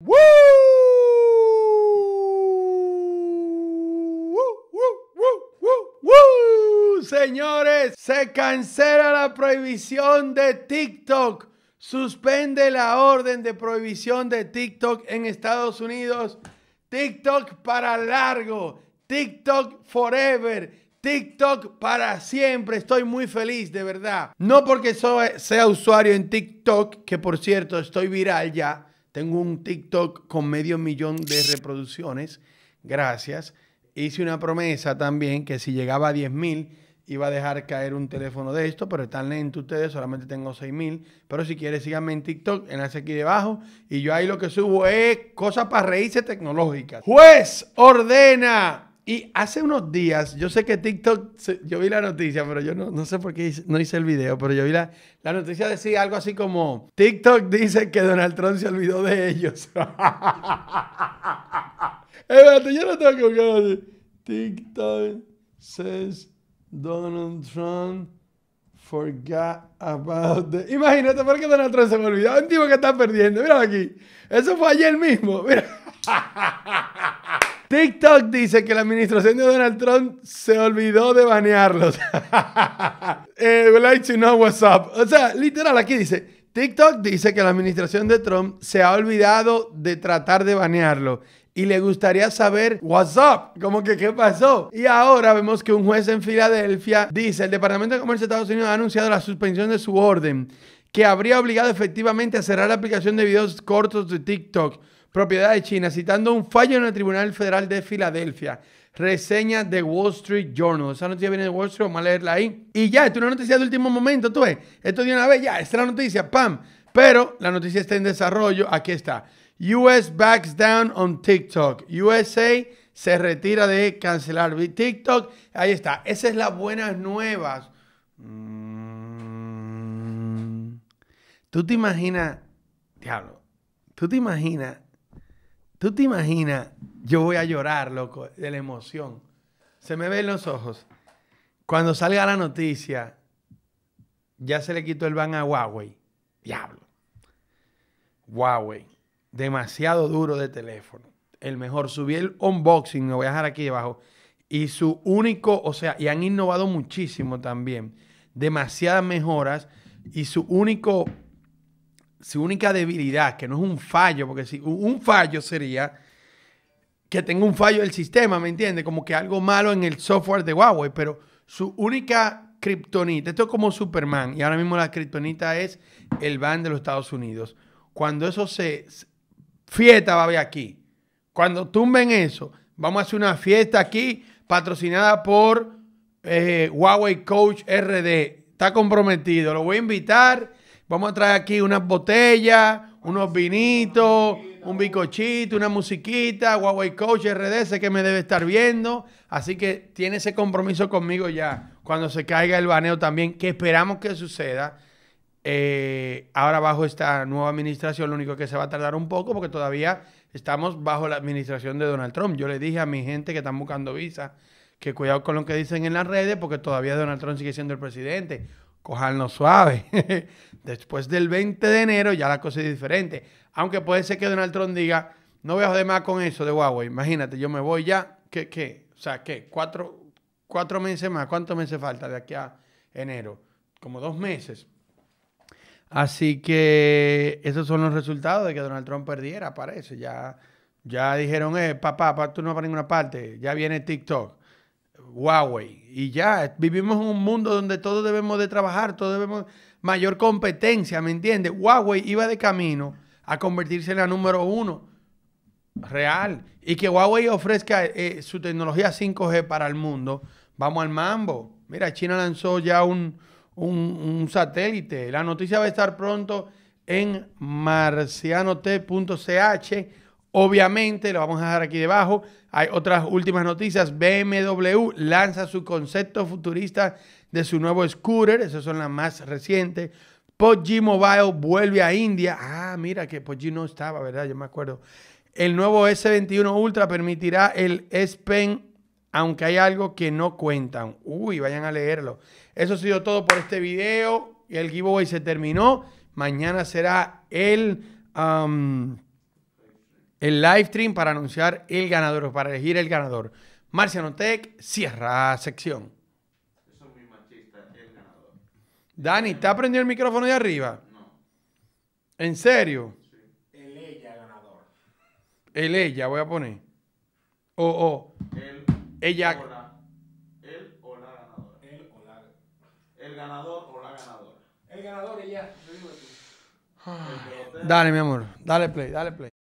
¡Woo! Señores, se cancela la prohibición de TikTok. Suspende la orden de prohibición de TikTok en Estados Unidos. TikTok para largo. TikTok forever. TikTok para siempre. Estoy muy feliz, de verdad. No porque sea usuario en TikTok, que por cierto estoy viral ya tengo un TikTok con medio millón de reproducciones. Gracias. Hice una promesa también que si llegaba a 10 mil iba a dejar caer un teléfono de esto, pero están lento ustedes, solamente tengo 6 mil. Pero si quieres, síganme en TikTok, enlace aquí debajo. Y yo ahí lo que subo es cosas para reírse tecnológicas. Juez ordena y hace unos días, yo sé que TikTok, yo vi la noticia, pero yo no, no sé por qué no hice el video, pero yo vi la, la noticia decía algo así como, TikTok dice que Donald Trump se olvidó de ellos. Espérate, yo no tengo que TikTok says Donald Trump forgot about the... Imagínate, ¿por qué Donald Trump se me olvidó? Un tipo que está perdiendo, Mira aquí. Eso fue ayer mismo, mira. TikTok dice que la administración de Donald Trump se olvidó de banearlos. eh, like to know what's up. O sea, literal, aquí dice, TikTok dice que la administración de Trump se ha olvidado de tratar de banearlo y le gustaría saber what's up, como que qué pasó. Y ahora vemos que un juez en Filadelfia dice, el Departamento de Comercio de Estados Unidos ha anunciado la suspensión de su orden que habría obligado efectivamente a cerrar la aplicación de videos cortos de TikTok propiedad de China, citando un fallo en el Tribunal Federal de Filadelfia. Reseña de Wall Street Journal. Esa noticia viene de Wall Street, vamos a leerla ahí. Y ya, esto es una noticia de último momento, tú ves. Esto de una vez, ya, esta es la noticia, pam. Pero la noticia está en desarrollo, aquí está. US backs down on TikTok. USA se retira de cancelar TikTok. Ahí está. Esa es la buenas nuevas. Mm. ¿Tú te imaginas, diablo, tú te imaginas ¿Tú te imaginas? Yo voy a llorar, loco, de la emoción. Se me ven los ojos. Cuando salga la noticia, ya se le quitó el ban a Huawei. Diablo. Huawei. Demasiado duro de teléfono. El mejor. Subí el unboxing, lo voy a dejar aquí abajo. Y su único, o sea, y han innovado muchísimo también. Demasiadas mejoras. Y su único su única debilidad, que no es un fallo, porque si un fallo sería que tenga un fallo del sistema, ¿me entiendes? Como que algo malo en el software de Huawei, pero su única criptonita, esto es como Superman, y ahora mismo la kriptonita es el ban de los Estados Unidos. Cuando eso se... Fiesta va a haber aquí. Cuando tumben eso, vamos a hacer una fiesta aquí patrocinada por eh, Huawei Coach RD. Está comprometido, lo voy a invitar Vamos a traer aquí unas botellas, unos vinitos, un bicochito, una musiquita, Huawei Coach RDS, que me debe estar viendo. Así que tiene ese compromiso conmigo ya. Cuando se caiga el baneo también, que esperamos que suceda. Eh, ahora bajo esta nueva administración, lo único que se va a tardar un poco porque todavía estamos bajo la administración de Donald Trump. Yo le dije a mi gente que están buscando visa que cuidado con lo que dicen en las redes porque todavía Donald Trump sigue siendo el presidente no suave. Después del 20 de enero ya la cosa es diferente. Aunque puede ser que Donald Trump diga, no voy a joder más con eso de Huawei. Imagínate, yo me voy ya. ¿Qué? qué? O sea, ¿qué? ¿Cuatro, meses más. ¿Cuántos meses falta de aquí a enero? Como dos meses. Así que esos son los resultados de que Donald Trump perdiera, parece. Ya, ya dijeron, eh, papá, papá, tú no vas para ninguna parte. Ya viene TikTok. Huawei. Y ya, vivimos en un mundo donde todos debemos de trabajar, todos debemos mayor competencia, ¿me entiendes? Huawei iba de camino a convertirse en la número uno real. Y que Huawei ofrezca eh, su tecnología 5G para el mundo, vamos al mambo. Mira, China lanzó ya un, un satélite. La noticia va a estar pronto en marcianote.ch Obviamente, lo vamos a dejar aquí debajo. Hay otras últimas noticias. BMW lanza su concepto futurista de su nuevo scooter. Esas son las más recientes. Poggi Mobile vuelve a India. Ah, mira que Poggi no estaba, ¿verdad? Yo me acuerdo. El nuevo S21 Ultra permitirá el S Pen, aunque hay algo que no cuentan. Uy, vayan a leerlo. Eso ha sido todo por este video. El giveaway se terminó. Mañana será el... Um, el live stream para anunciar el ganador, o para elegir el ganador. Marciano Tech cierra sección. Eso es muy machista, el ganador. Dani, ¿te ha prendido el micrófono de arriba? No. ¿En serio? El ella ganador. El ella, voy a poner. O, o, El ella. O el o la El El ganador o la ganadora. El ganador, ella. Ah. Dale, mi amor. Dale play, dale play.